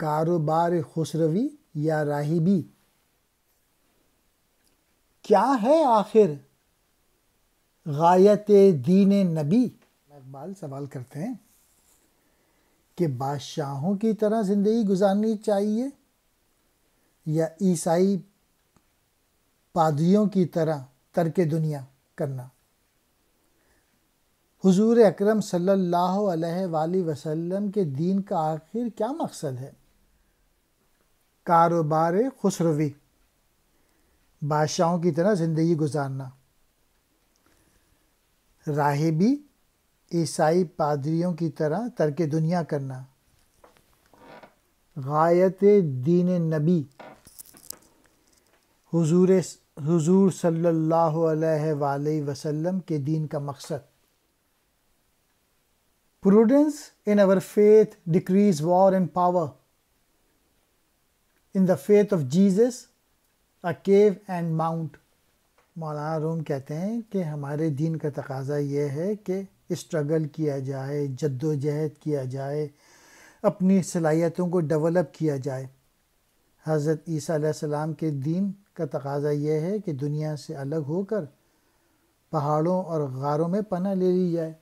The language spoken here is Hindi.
कारोबार खुसरवी या राहिबी क्या है आखिर गायत दीन नबी इकबाल सवाल करते हैं कि बादशाहों की तरह ज़िंदगी गुजारनी चाहिए या ईसाई पादरियों की तरह तरक दुनिया करना हुजूर अकरम सल्लल्लाहु अलैहि वसल्लम के दीन का आखिर क्या मकसद है कारोबार खुसरवी बादशाहों की तरह ज़िंदगी गुजारना राहिबी ईसाई पादरियों की तरह तर्क दुनिया करना गायत दीन नबी हुजूर हुजूर सल्लल्लाहु अलैहि वसल्लम के दीन का मकसद prudence in our faith decrees war and power in the faith of Jesus a cave and mount मौलाना रोम कहते हैं कि हमारे दीन का तकाजा यह है कि स्ट्रगल किया जाए जद्दोजहद किया जाए अपनी सलाहियतों को डेवलप किया जाए हज़रत ईसा सलाम के दीन का तकाजा यह है कि दुनिया से अलग होकर पहाड़ों और गारों में पना ले ली जाए